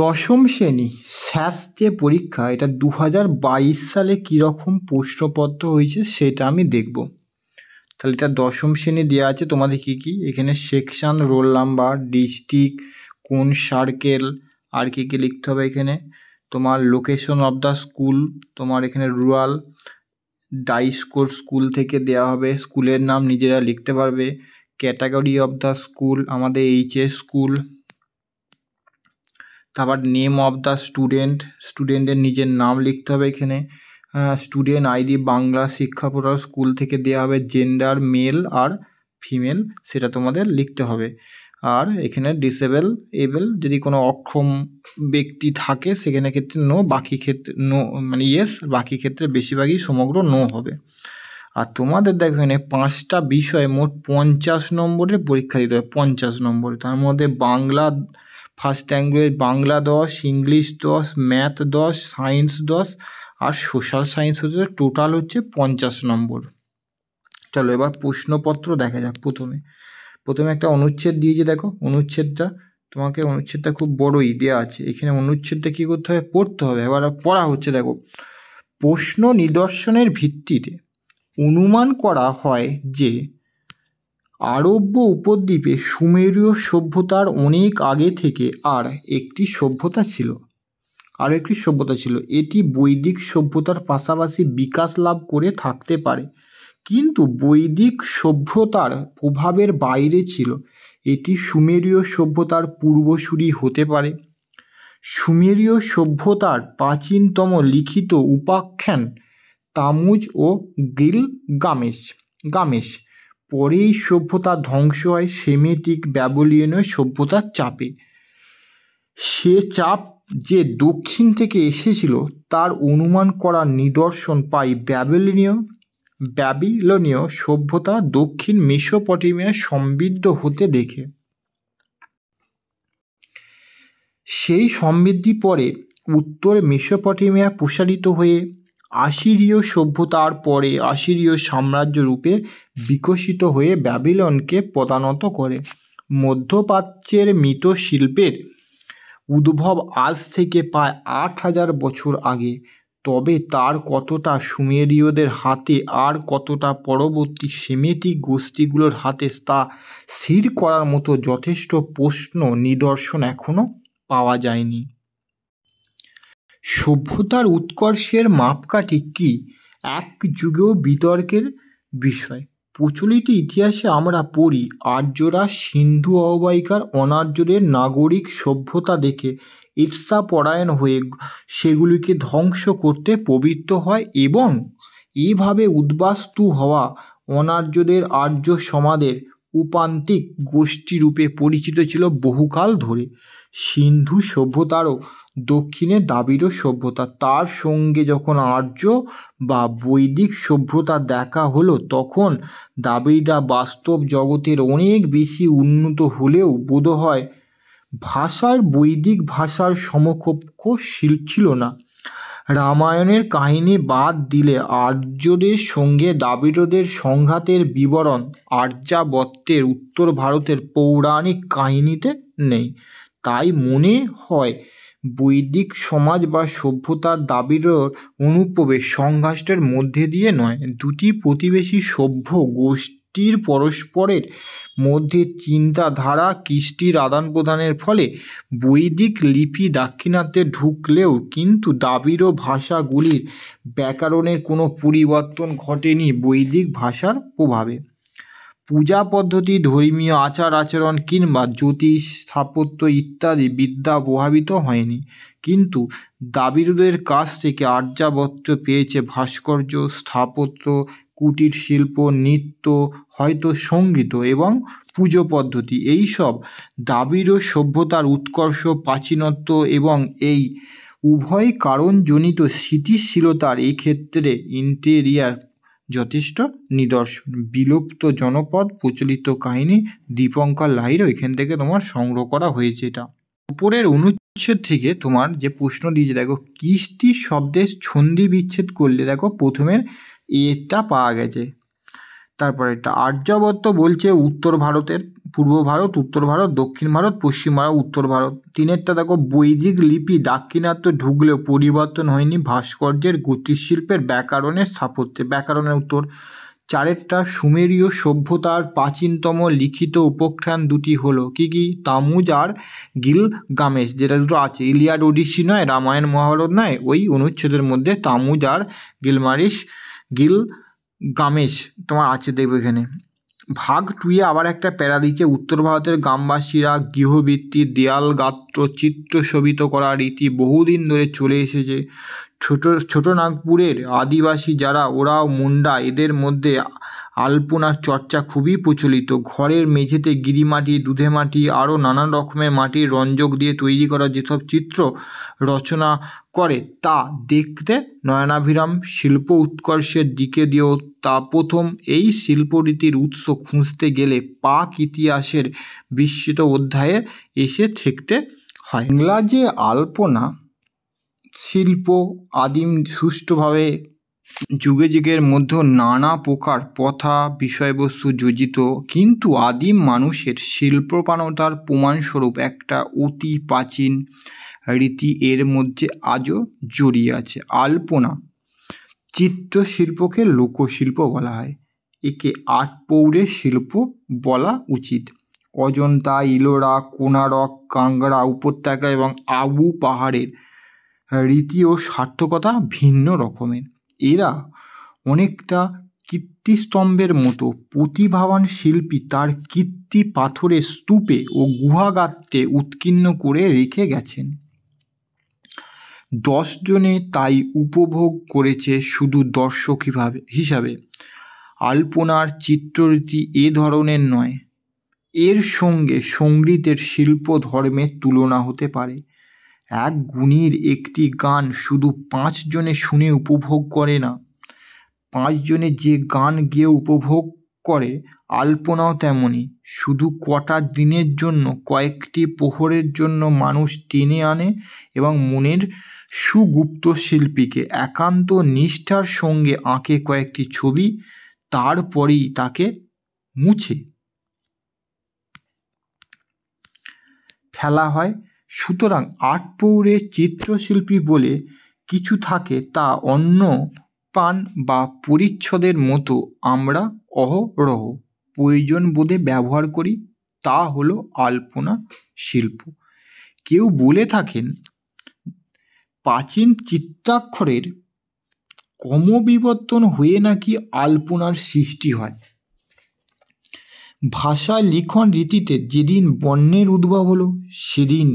দশম শ্রেণী স্যাস যে পরীক্ষা এটা দু হাজার বাইশ সালে কীরকম প্রশ্নপত্র হয়েছে সেটা আমি দেখব তাহলে এটা দশম শ্রেণী দেওয়া আছে তোমাদের কী কী এখানে সেকশান রোল নাম্বার ডিস্ট্রিক্ট কোন সার্কেল আর কী কী লিখতে হবে এখানে তোমার লোকেশন অফ দ্য স্কুল তোমার এখানে রুরাল ডাইস্কোর স্কুল থেকে দেওয়া হবে স্কুলের নাম নিজেরা লিখতে পারবে ক্যাটাগরি অফ দ্য স্কুল আমাদের এইচএস স্কুল তারপর নেম অফ দ্য স্টুডেন্ট স্টুডেন্টের নিজের নাম লিখতে হবে এখানে স্টুডেন্ট আইডি বাংলা শিক্ষা পোর্টাল স্কুল থেকে দেওয়া হবে জেন্ডার মেল আর ফিমেল সেটা তোমাদের লিখতে হবে আর এখানে ডিসেবল এবল যদি কোনো অক্ষম ব্যক্তি থাকে সেখানে ক্ষেত্রে নো বাকি ক্ষেত্রে নো মানে ইয়েস বাকি ক্ষেত্রে বেশিরভাগই সমগ্র নো হবে আর তোমাদের দেখো এখানে পাঁচটা বিষয়ে মোট পঞ্চাশ নম্বরের পরীক্ষা দিতে হবে পঞ্চাশ নম্বরে তার মধ্যে বাংলা ফার্স্ট ল্যাঙ্গুয়েজ বাংলা দশ ইংলিশ দশ ম্যাথ দশ সায়েন্স দশ আর সোশ্যাল সায়েন্স হচ্ছে টোটাল হচ্ছে পঞ্চাশ নম্বর চলো এবার প্রশ্নপত্র দেখা যাক প্রথমে প্রথমে একটা অনুচ্ছেদ দিয়েছে দেখো অনুচ্ছেদটা তোমাকে অনুচ্ছেদটা খুব বড়ই দেওয়া আছে এখানে অনুচ্ছেদটা কী করতে হবে পড়তে হবে এবার পড়া হচ্ছে দেখো প্রশ্ন নিদর্শনের ভিত্তিতে অনুমান করা হয় যে আরব্য উপদ্বীপে সুমেরীয় সভ্যতার অনেক আগে থেকে আর একটি সভ্যতা ছিল আর একটি সভ্যতা ছিল এটি বৈদিক সভ্যতার পাশাপাশি বিকাশ লাভ করে থাকতে পারে কিন্তু বৈদিক সভ্যতার প্রভাবের বাইরে ছিল এটি সুমেরীয় সভ্যতার পূর্বসূরি হতে পারে সুমেরীয় সভ্যতার প্রাচীনতম লিখিত উপাখ্যান তামুজ ও গিল গামেশ গামেশ পরেই সভ্যতা ধ্বংস হয় সেমেটিক ব্যাবলিয়নও সভ্যতার চাপে সে চাপ যে দক্ষিণ থেকে এসেছিল তার অনুমান করার নিদর্শন পাই ব্যাবলিনীয় ব্যাবিলনীয় সভ্যতা দক্ষিণ মেসোপটেমিয়া সমৃদ্ধ হতে দেখে সেই সমৃদ্ধি পরে উত্তর মেসোপটেমিয়া প্রসারিত হয়ে আসিরীয় সভ্যতার পরে আসিরীয় সাম্রাজ্য রূপে বিকশিত হয়ে ব্যাবিলনকে পদানত করে মধ্যপ্রাচ্যের মৃত শিল্পের উদ্ভব আজ থেকে প্রায় আট হাজার বছর আগে তবে তার কতটা সুমেরীয়দের হাতে আর কতটা পরবর্তী সেমেটিক গোষ্ঠীগুলোর হাতে তা স্থির করার মতো যথেষ্ট প্রশ্ন নিদর্শন এখনও পাওয়া যায়নি সভ্যতার উৎকর্ষের মাপকাঠি কী এক যুগেও বিতর্কের বিষয় প্রচলিত ইতিহাসে আমরা পড়ি আর্যরা সিন্ধু অববাহিকার অনার্যদের নাগরিক সভ্যতা দেখে ঈর্ষাপরায়ণ হয়ে সেগুলিকে ধ্বংস করতে পবিত্র হয় এবং এভাবে উদ্বাস্তু হওয়া অনার্যদের আর্য সমাদের উপান্তিক গোষ্ঠীরূপে পরিচিত ছিল বহুকাল ধরে সিন্ধু সভ্যতারও দক্ষিণে দাবিরও সভ্যতা তার সঙ্গে যখন আর্য বা বৈদিক সভ্যতা দেখা হলো তখন দাবিরা বাস্তব জগতের অনেক বেশি উন্নত হলেও বোধহয় ভাষার বৈদিক ভাষার সমকক্ষ ছিল না রামায়ণের কাহিনী বাদ দিলে আর্যদের সঙ্গে দাবিরদের সংঘাতের বিবরণ আর্যাবত্তের উত্তর ভারতের পৌরাণিক কাহিনীতে নেই তাই মনে হয় বৈদিক সমাজ বা সভ্যতার দাবিরও অনুপ্রবেশ সংঘাষ্টের মধ্যে দিয়ে নয় দুটি প্রতিবেশী সভ্য গোষ্ঠীর পরস্পরের মধ্যে চিন্তাধারা কৃষ্টির আদান প্রদানের ফলে বৈদিক লিপি দাক্ষিণাত্যে ঢুকলেও কিন্তু দাবিরও ভাষাগুলির ব্যাকরণের কোনো পরিবর্তন ঘটেনি বৈদিক ভাষার প্রভাবে পূজা পদ্ধতি ধর্মীয় আচার আচরণ কিংবা জ্যোতিষ স্থাপত্য ইত্যাদি বিদ্যা প্রভাবিত হয়নি কিন্তু দাবিরুদের কাছ থেকে আর্যাবর্ত পেয়েছে ভাস্কর্য স্থাপত্য কুটির শিল্প নৃত্য হয়তো সঙ্গীত এবং পুজো পদ্ধতি এই সব দ্রাবিড় সভ্যতার উৎকর্ষ প্রাচীনত্ব এবং এই উভয় কারণজনিত স্থিতিশীলতার এক্ষেত্রে ইন্টেরিয়ার যথেষ্ট নিদর্শন বিলুপ্ত জনপদ প্রচলিত কাহিনী দীপঙ্কর লাহির এখান থেকে তোমার সংগ্রহ করা হয়েছে এটা উপরের অনুচ্ছেদ থেকে তোমার যে প্রশ্ন দিয়েছে দেখো কৃষ্টি শব্দের ছন্দি বিচ্ছেদ করলে দেখো প্রথমের এটা পাওয়া গেছে তারপরে একটা আর্যাবর্ত বলছে উত্তর ভারতের পূর্ব ভারত উত্তর ভারত দক্ষিণ ভারত পশ্চিম ভারত উত্তর ভারত তিনেরটা দেখো বৈদিক লিপি দাক্ষিণাত্য ঢুকলেও পরিবর্তন হয়নি ভাস্কর্যের গতিশিল্পের ব্যাকরণের স্থাপত্যে ব্যাকরণের উত্তর চারেরটা সুমেরীয় সভ্যতার প্রাচীনতম লিখিত উপখ্যান দুটি হলো কি কি তামুজ আর গিল গামেশ যেটা দুটো আছে ইলিয়াড ওডিসি নয় রামায়ণ মহাভারত নয় ওই অনুচ্ছেদের মধ্যে তামুজ আর গিলমারিস গিল গামেশ তোমার আছে দেখবে এখানে ভাগ টুয়ে আবার একটা প্যারা দিচ্ছে উত্তর ভারতের গ্রামবাসীরা গৃহবৃত্তির দেয়াল গাত্র চিত্র শোভিত করা রীতি বহুদিন ধরে চলে এসেছে ছোট ছোট নাগপুরের আদিবাসী যারা ওরাও মুন্ডা এদের মধ্যে আলপনার চর্চা খুবই প্রচলিত ঘরের মেঝেতে গিরিমাটি দুধে মাটি আরও নানান রকমের মাটির রঞ্জক দিয়ে তৈরি করা যেসব চিত্র রচনা করে তা দেখতে নয়নাভিরাম শিল্প উৎকর্ষের দিকে দিয়েও তা প্রথম এই শিল্পরীতির উৎস খুঁজতে গেলে পাক ইতিহাসের বিস্মিত অধ্যায়ে এসে থেকতে হয় ইংলা যে আলপনা শিল্প আদিম সুষ্ঠুভাবে যুগে যুগের মধ্যে নানা প্রকার প্রথা বিষয়বস্তু যোজিত কিন্তু আদিম মানুষের শিল্পপানতার প্রমাণস্বরূপ একটা অতি প্রাচীন রীতি এর মধ্যে আজও জড়িয়ে আছে আলপনা চিত্রশিল্পকে লোকশিল্প বলা হয় একে আট আটপৌরে শিল্প বলা উচিত অজন্তা ইলোরা কোনারক কাংড়া উপত্যকা এবং আবু পাহাড়ের রীতি ও সার্থকতা ভিন্ন রকমের এরা অনেকটা কীর্তিস্তম্ভের মতো প্রতিভাবান শিল্পী তার কীর্তি পাথরে স্তূপে ও গুহাগাত্রে উৎকীর্ণ করে রেখে গেছেন দশজনে তাই উপভোগ করেছে শুধু দর্শক হিভাবে হিসাবে আলপনার চিত্ররীতি এ ধরনের নয় এর সঙ্গে সঙ্গীতের শিল্প ধর্মের তুলনা হতে পারে এক গুণীর একটি গান শুধু পাঁচজনে শুনে উপভোগ করে না পাঁচজনে যে গান গেয়ে উপভোগ করে আলপনাও তেমনই শুধু কটা দিনের জন্য কয়েকটি প্রহরের জন্য মানুষ টেনে আনে এবং মনের সুগুপ্ত শিল্পীকে একান্ত নিষ্ঠার সঙ্গে আঁকে কয়েকটি ছবি তারপরেই তাকে মুছে ফেলা হয় সুতরাং আট পৌরে চিত্রশিল্পী বলে কিছু থাকে তা অন্য পান বা পরিচ্ছদের মতো আমরা অহরহ প্রয়োজন বোধে ব্যবহার করি তা হলো আলপনা শিল্প কেউ বলে থাকেন প্রাচীন চিত্রাক্ষরের ক্রমবিবর্তন হয়ে নাকি আলপনার সৃষ্টি হয় ভাষা লিখন রীতিতে যেদিন বর্ণের উদ্ভব হলো সেদিন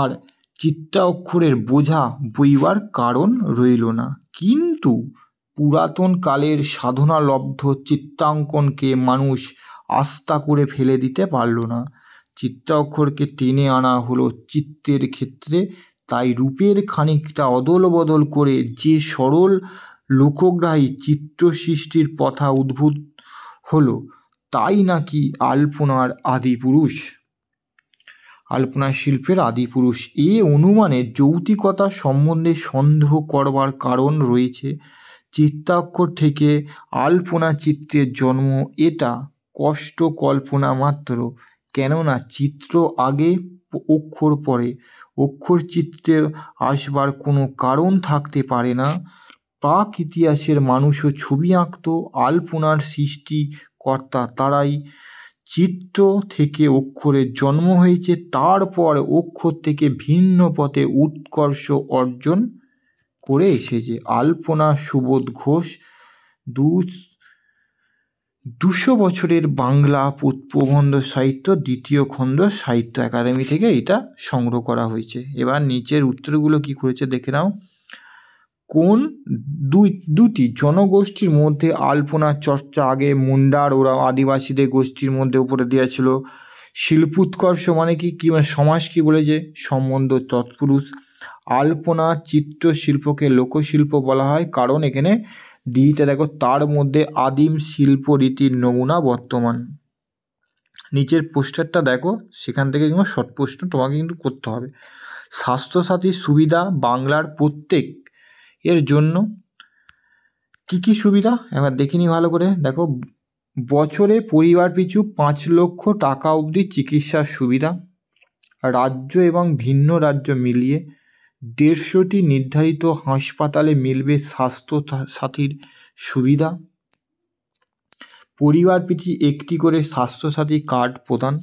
আর চিত্রাক্ষরের বোঝা বইবার কারণ রইল না কিন্তু পুরাতন কালের সাধনালব্ধ চিত্রাঙ্কনকে মানুষ আস্থা করে ফেলে দিতে পারল না চিত্রাক্ষরকে টেনে আনা হলো চিত্তের ক্ষেত্রে তাই রূপের খানিকটা অদল বদল করে যে সরল লোকগ্রাহী চিত্র সৃষ্টির প্রথা উদ্ভূত হলো তাই নাকি আলপনার আদিপুরুষ আলপনার শিল্পের আদিপুরুষ এ অনুমানের যৌতিকতা সম্বন্ধে সন্দেহ করবার কারণ রয়েছে চিত্তাক্ষর থেকে আলপনা চিত্রের জন্ম এটা কষ্ট কল্পনা মাত্র কেননা চিত্র আগে অক্ষর পরে অক্ষর চিত্রে আসবার কোনো কারণ থাকতে পারে না প্রাক ইতিহাসের মানুষও ছবি আঁকত আলপনার সৃষ্টি কর্তা তারাই চিত্র থেকে অক্ষরের জন্ম হয়েছে তারপর অক্ষর থেকে ভিন্ন পথে উৎকর্ষ অর্জন করে এসেছে আলপনা সুবোধ ঘোষ দু দুশো বছরের বাংলা প্রবন্ধ সাহিত্য দ্বিতীয় খণ্ড সাহিত্য একাডেমি থেকে এটা সংগ্রহ করা হয়েছে এবার নিচের উত্তরগুলো কী করেছে দেখে নাও কোন দুই দুটি জনগোষ্ঠীর মধ্যে আলপনা চর্চা আগে মুন্ডার ওরা আদিবাসীদের গোষ্ঠীর মধ্যে উপরে দেওয়া ছিল উৎকর্ষ মানে কি কী মানে সমাজ কী বলেছে সম্বন্ধ তৎপুরুষ আলপনা চিত্রশিল্পকে লোকশিল্প বলা হয় কারণ এখানে ডিটা দেখো তার মধ্যে আদিম শিল্প রীতির নমুনা বর্তমান নিচের পোস্টারটা দেখো সেখান থেকে কিন্তু শর্ট প্রশ্ন তোমাকে কিন্তু করতে হবে স্বাস্থ্যসাথী সুবিধা বাংলার প্রত্যেক এর জন্য কি কি সুবিধা এবার দেখিনি ভালো করে দেখো বছরে পরিবার পিছু পাঁচ লক্ষ টাকা অবধি চিকিৎসার সুবিধা রাজ্য এবং ভিন্ন রাজ্য মিলিয়ে দেড়শোটি নির্ধারিত হাসপাতালে মিলবে স্বাস্থ্য সাথীর সুবিধা পরিবার পিছু একটি করে স্বাস্থ্যসাথী কার্ড প্রদান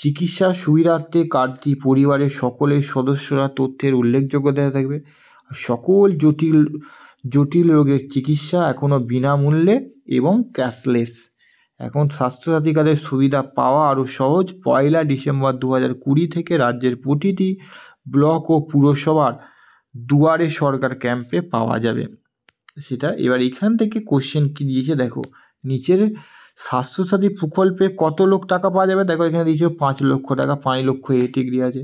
চিকিৎসার সুবিধার্থে কার্ডটি পরিবারের সকলের সদস্যরা তথ্যের উল্লেখযোগ্য দেওয়া থাকবে সকল জটিল জটিল রোগের চিকিৎসা এখনও বিনামূল্যে এবং ক্যাশলেস এখন স্বাস্থ্যসাথী কার্ডের সুবিধা পাওয়া আরও সহজ পয়লা ডিসেম্বর দু হাজার কুড়ি থেকে রাজ্যের প্রতিটি ব্লক ও পুরসভার দুয়ারে সরকার ক্যাম্পে পাওয়া যাবে সেটা এবার এখান থেকে কোশ্চেন কী দিয়েছে দেখো নিচের স্বাস্থ্যসাথী প্রকল্পে কত লোক টাকা পাওয়া যাবে দেখো এখানে দিয়েছে পাঁচ লক্ষ টাকা পাঁচ লক্ষ এ ডিগ্রি আছে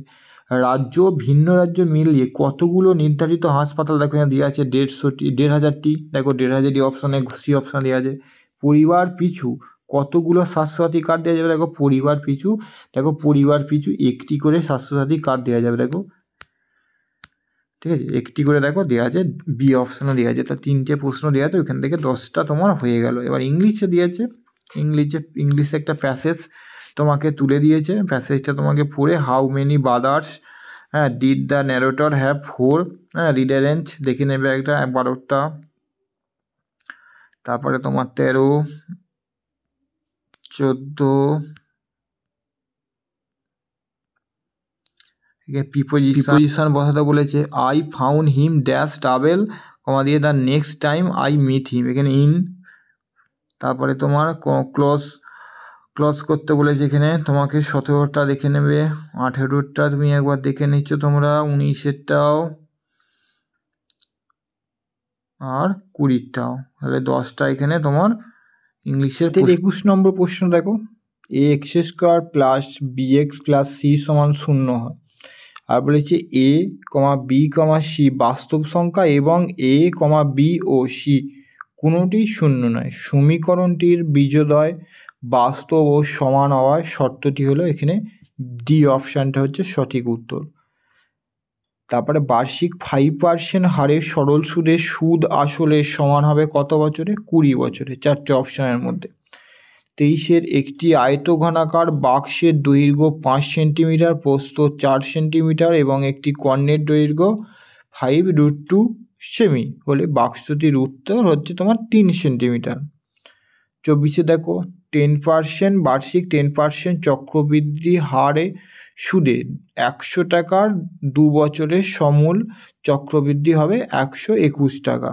রাজ্য ভিন্ন রাজ্য মিলিয়ে কতগুলো নির্ধারিত হাসপাতাল দেখো এখানে দেওয়া আছে দেড়শোটি দেড় হাজারটি দেখো দেড় হাজারটি অপশানে সি অপশান দেওয়া আছে পরিবার পিছু কতগুলো স্বাস্থ্যসাথী কার্ড দেওয়া যাবে দেখো পরিবার পিছু দেখো পরিবার পিছু একটি করে স্বাস্থ্যসাথী কার্ড দেওয়া যাবে দেখো ঠিক আছে একটি করে দেখো দেওয়া আছে বি অপশানও দেওয়া আছে তার তিনটে প্রশ্ন দেওয়া আছে ওইখান থেকে দশটা তোমার হয়ে গেল এবার ইংলিশে দিয়েছে ইংলিশে ইংলিশে একটা প্যাসেজ তোমাকে তুলে দিয়েছে প্যাসেজটা তোমাকে পড়ে হাউ মেনি বাদার্স হ্যাঁ did the narrator have four হ্যাঁ রিডারেঞ্জ দেখে নেবে একটা বারোটা তারপরে তোমার তেরো চোদ্দো পিপোজিশন বসাতে বলেছে I found him dash travel comma দিয়ে the next time I meet him এখানে ইন তারপরে তোমার ক্লোজ ক্লস করতে বলেছে এখানে তোমাকে সতেরোটা দেখে নেবে আঠেরোটা তুমি একবার দেখে নিচ্ছ তোমরা উনিশেরটাও আর কুড়িরটাও তাহলে দশটা এখানে তোমার ইংলিশের একুশ নম্বর প্রশ্ন দেখো a x square plus b x plus c সমান শূন্য হয় আর বলেছে এ কমা বি কমা সি বাস্তব সংখ্যা এবং এ কমা বি ও সি কোনোটি শূন্য নয় সমীকরণটির বীজদয় বাস্তব ও সমান হওয়ার শর্তটি হলো এখানে ডি অপশানটা হচ্ছে সঠিক উত্তর তারপরে বার্ষিক ফাইভ পার্সেন্ট হারে সরল সুদে সুদ আসলে সমান হবে কত বছরে কুড়ি বছরে চারটে অপশানের মধ্যে তেইশের একটি আয়তঘনাকার বাক্সের দৈর্ঘ্য পাঁচ সেন্টিমিটার প্রস্থ চার সেন্টিমিটার এবং একটি কর্ণের দৈর্ঘ্য ফাইভ রুট টু সেমি হলে বাক্সটির উত্তর হচ্ছে তোমার তিন সেন্টিমিটার চব্বিশে দেখো টেন পার্সেন্ট বার্ষিক টেন পার্সেন্ট চক্রবৃদ্ধি হারে সুদে একশো টাকার দু বছরের সমূল চক্রবৃদ্ধি হবে একশো একুশ টাকা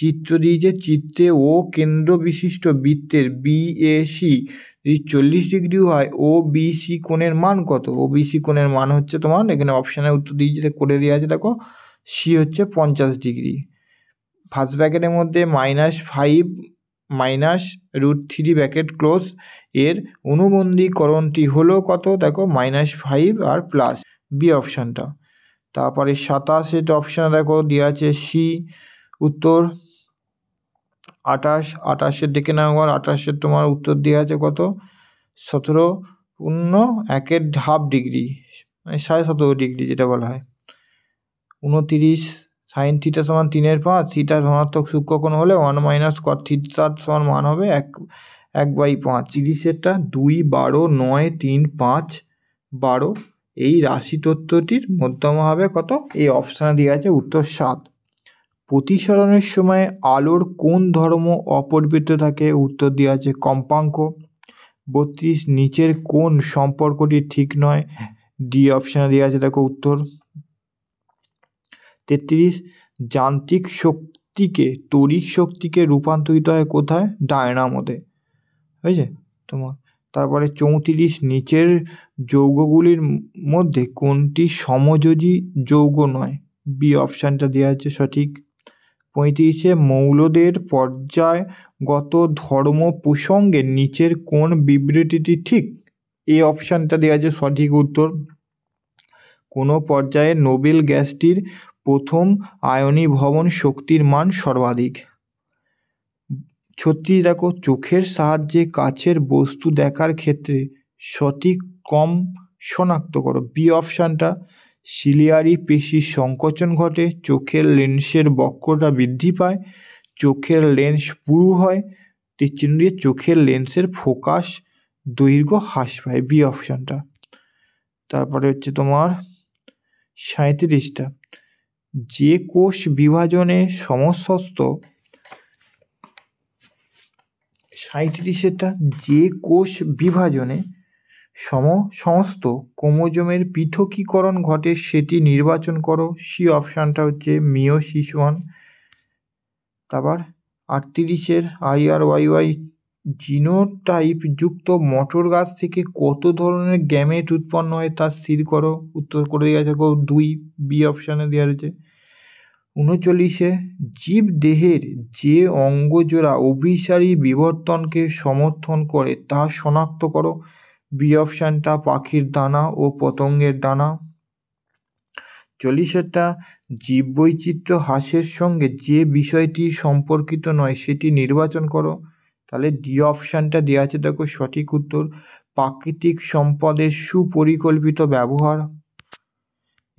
চিত্র দিয়েছে চিত্রে ও কেন্দ্র বিশিষ্ট বৃত্তের বিএসি যদি চল্লিশ ডিগ্রি হয় ও বিসি কোণের মান কত ও বিসি কোণের মান হচ্ছে তোমার এখানে অপশানের উত্তর দিয়েছে করে দেওয়া আছে দেখো সি হচ্ছে পঞ্চাশ ডিগ্রি ফার্স্ট ব্যাকেটের মধ্যে minus five minus root three bracket close এর অনুবন্ধীকরণটি হলো কত দেখো মাইনাস ফাইভ আর প্লাস বি অপশানটা তারপরে সাতাশ এটা অপশান দেখো দেওয়া আছে সি উত্তর আঠাশ আঠাশের দেখে নাও আবার আঠাশের তোমার উত্তর দেওয়া আছে কত সতেরো পূর্ণ একের হাফ ডিগ্রি মানে সাড়ে সতেরো ডিগ্রি যেটা বলা হয় উনতিরিশ সাইন থিটা সমান তিনের পাঁচ থিটা ধনাত্মক কোন হলে ওয়ান মাইনাস কর থিটার সমান মান হবে এক এক বাই পাঁচ তিরিশেরটা দুই বারো নয় তিন পাঁচ বারো এই রাশি তত্ত্বটির মধ্যম হবে কত এই অপশানে দেওয়া আছে উত্তর সাত প্রতিসরণের সময় আলোর কোন ধর্ম অপরিবৃত থাকে উত্তর দেওয়া আছে কম্পাঙ্ক বত্রিশ নিচের কোন সম্পর্কটি ঠিক নয় ডি অপশানে দেওয়া আছে দেখো উত্তর তেত্রিশ যান্ত্রিক শক্তিকে তড়িৎ শক্তিকে রূপান্তরিত হয় কোথায় ডায়নামোতে হয়েছে তোমার তারপরে চৌত্রিশ নিচের যৌগগুলির মধ্যে কোনটি সমযোজী যৌগ নয় বি অপশানটা দেওয়া হচ্ছে সঠিক পঁয়ত্রিশে মৌলদের পর্যায়গত ধর্ম প্রসঙ্গে নিচের কোন বিবৃতিটি ঠিক এই অপশানটা দেওয়া আছে সঠিক উত্তর কোনো পর্যায়ে নোবেল গ্যাসটির প্রথম আয়নীভবন শক্তির মান সর্বাধিক ছত্রিশ দেখো চোখের সাহায্যে কাছের বস্তু দেখার ক্ষেত্রে সঠিক কম শনাক্ত করো বি অপশানটা সিলিয়ারি পেশির সংকোচন ঘটে চোখের লেন্সের বক্রটা বৃদ্ধি পায় চোখের লেন্স পুরু হয় তীর দিয়ে চোখের লেন্সের ফোকাস দৈর্ঘ্য হ্রাস পায় বি অপশানটা তারপরে হচ্ছে তোমার সাঁত্রিশটা যে কোষ বিভাজনে সমস্ত সাঁইত্রিশেটা যে কোষ বিভাজনে সম সমস্ত কোমোজমের পৃথকীকরণ ঘটে সেটি নির্বাচন করো সি অপশানটা হচ্ছে মিওসিস ওয়ান তারপর আটত্রিশের আই আর ওয়াই ওয়াই জিনোটাইপযুক্ত মটর গাছ থেকে কত ধরনের গ্যামেট উৎপন্ন হয় তা স্থির করো উত্তর করে দেওয়া গো দুই বি অপশানে দেওয়া রয়েছে উনচল্লিশে জীবদেহের যে অঙ্গজোড়া অভিসারী বিবর্তনকে সমর্থন করে তা শনাক্ত করো বি অপশানটা পাখির দানা ও পতঙ্গের দানা চল্লিশেরটা জীববৈচিত্র্য হ্রাসের সঙ্গে যে বিষয়টি সম্পর্কিত নয় সেটি নির্বাচন করো তাহলে ডি অপশানটা দেওয়া আছে দেখো সঠিক উত্তর প্রাকৃতিক সম্পদের সুপরিকল্পিত ব্যবহার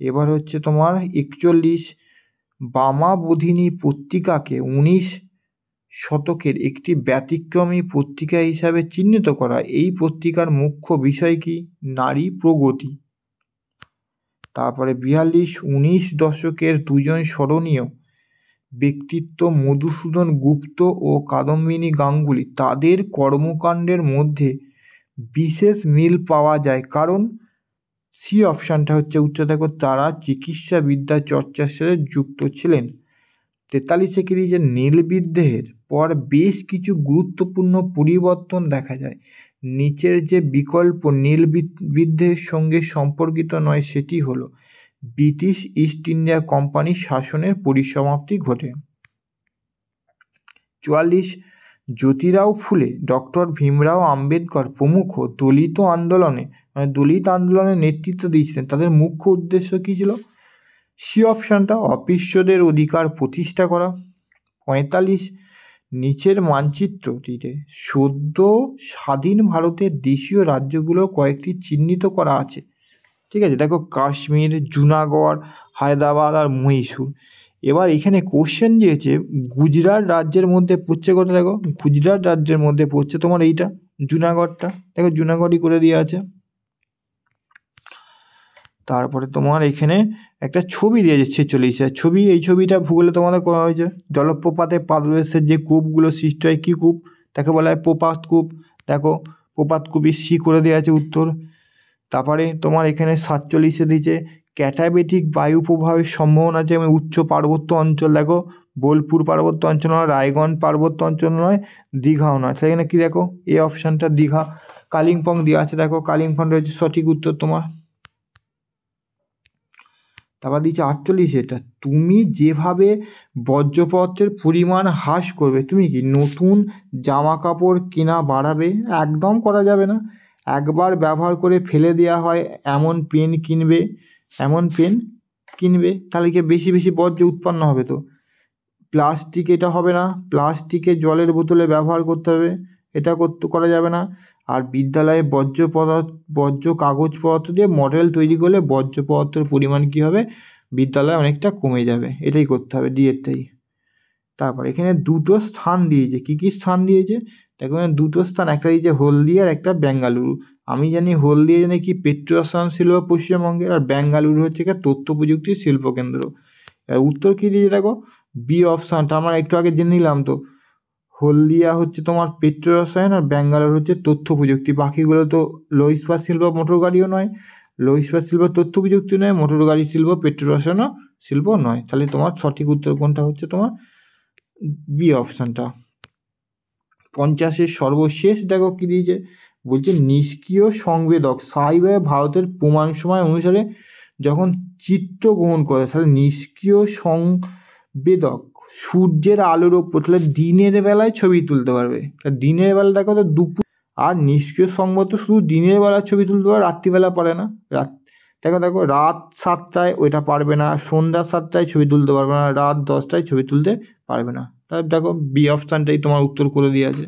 এবার হচ্ছে তোমার একচল্লিশ বামাবোধিনী পত্রিকাকে উনিশ শতকের একটি ব্যতিক্রমী পত্রিকা হিসাবে চিহ্নিত করা এই পত্রিকার মুখ্য বিষয় কি নারী প্রগতি তারপরে বিয়াল্লিশ উনিশ দশকের দুজন স্মরণীয় ব্যক্তিত্ব মধুসূদন গুপ্ত ও কাদম্বিনী গাঙ্গুলি তাদের কর্মকাণ্ডের মধ্যে বিশেষ মিল পাওয়া যায় কারণ সি অপশানটা হচ্ছে উচ্চতাকর তারা চিকিৎসাবিদ্যা চর্চার সাথে যুক্ত ছিলেন তেতাল্লিশে খ্রিস্টের যে নীলবিদ্দেহের পর বেশ কিছু গুরুত্বপূর্ণ পরিবর্তন দেখা যায় নিচের যে বিকল্প নীল সঙ্গে সম্পর্কিত নয় সেটি হলো ব্রিটিশ ইস্ট ইন্ডিয়া কোম্পানির শাসনের পরিসমাপ্তি ঘটে চুয়াল্লিশ জ্যোতিরাও ফুলে ডক্টর ভীমরাও আম্বেদকর প্রমুখ দলিত আন্দোলনে মানে দলিত আন্দোলনে নেতৃত্ব দিয়েছিলেন তাদের মুখ্য উদ্দেশ্য কী ছিল সি অপশানটা অপিশ্যদের অধিকার প্রতিষ্ঠা করা পঁয়তাল্লিশ নিচের মানচিত্রটিতে সদ্য স্বাধীন ভারতের দেশীয় রাজ্যগুলো কয়েকটি চিহ্নিত করা আছে ঠিক আছে দেখো কাশ্মীর জুনাগড় হায়দ্রাবাদ আর মহীশূর এবার এখানে কোশ্চেন দিয়েছে গুজরাট রাজ্যের মধ্যে পড়ছে কথা দেখো গুজরাট রাজ্যের মধ্যে পড়ছে তোমার এইটা জুনাগড়টা দেখো জুনাগড়ই করে দিয়ে আছে তারপরে তোমার এখানে একটা ছবি দিয়েছে চলেছে ছবি এই ছবিটা ভূগোলে তোমাদের করা হয়েছে জলপ্রপাতে পাদদেশের যে কূপগুলো সৃষ্টি হয় কী কূপ তাকে বলা হয় প্রপাত কূপ দেখো প্রপাত কূপই সি করে দেওয়া আছে উত্তর তারপরে তোমার এখানে সাতচল্লিশে দিয়েছে ক্যাটাবেটিক বায়ু প্রভাবের সম্ভাবনা আছে আমি উচ্চ পার্বত্য অঞ্চল দেখো বোলপুর পার্বত্য অঞ্চল নয় রায়গঞ্জ পার্বত্য অঞ্চল নয় দীঘাও নয় সেখানে কি দেখো এ অপশানটা দীঘা কালিম্পং দেওয়া আছে দেখো কালিম্পং রয়েছে সঠিক উত্তর তোমার তারপর দিচ্ছে আটচল্লিশ এটা তুমি যেভাবে বর্জ্যপত্রের পরিমাণ হ্রাস করবে তুমি কি নতুন জামা কাপড় কেনা বাড়াবে একদম করা যাবে না একবার ব্যবহার করে ফেলে দেওয়া হয় এমন পেন কিনবে এমন পেন কিনবে তাহলে কি বেশি বেশি বর্জ্য উৎপন্ন হবে তো প্লাস্টিক এটা হবে না প্লাস্টিকে জলের বোতলে ব্যবহার করতে হবে এটা করতে করা যাবে না আর বিদ্যালয়ে বর্জ্য পদার্থ বর্জ্য কাগজ পদার্থ দিয়ে মডেল তৈরি করলে বর্জ্য পদার্থের পরিমাণ কী হবে বিদ্যালয়ে অনেকটা কমে যাবে এটাই করতে হবে ডিএরটাই তারপর এখানে দুটো স্থান দিয়েছে কী কী স্থান দিয়েছে দেখুন দুটো স্থান একটা দিয়েছে হলদিয়া আর একটা বেঙ্গালুরু আমি জানি হলদিয়া জানি কি পেট্রোসান শিল্প পশ্চিমবঙ্গের আর বেঙ্গালুরু হচ্ছে একটা তথ্য প্রযুক্তি শিল্পকেন্দ্র আর উত্তর কী দিয়েছে দেখো বি অপশানটা আমরা একটু আগে জেনে নিলাম তো হলদিয়া হচ্ছে তোমার পেট্রো রসায়ন আর ব্যাঙ্গালোর হচ্ছে তথ্য প্রযুক্তি বাকিগুলো তো লোহিসপাত শিল্প মোটর গাড়িও নয় লোহিসপাত শিল্প তথ্য প্রযুক্তি নয় মোটর গাড়ি শিল্প পেট্রো রসায়নও শিল্প নয় তাহলে তোমার সঠিক উত্তর কোনটা হচ্ছে তোমার বি অপশানটা পঞ্চাশের সর্বশেষ দেখো কী দিয়েছে বলছে নিষ্ক্রিয় সংবেদক সাইবার ভারতের প্রমাণ সময় অনুসারে যখন চিত্র গ্রহণ করে তাহলে নিষ্ক্রিয় সংবেদক সূর্যের আলোর ওপর তাহলে দিনের বেলায় ছবি তুলতে পারবে তা দিনের বেলা দেখো তো দুপুর আর নিষ্ক্রিয় সংবাদ তো শুধু দিনের বেলা ছবি তুলতে পারে রাত্রিবেলা পারে না রাত দেখো দেখো রাত সাতটায় ওইটা পারবে না সন্ধ্যা সাতটায় ছবি তুলতে পারবে না রাত দশটায় ছবি তুলতে পারবে না তাহলে দেখো বি অপশানটাই তোমার উত্তর করে দিয়ে আছে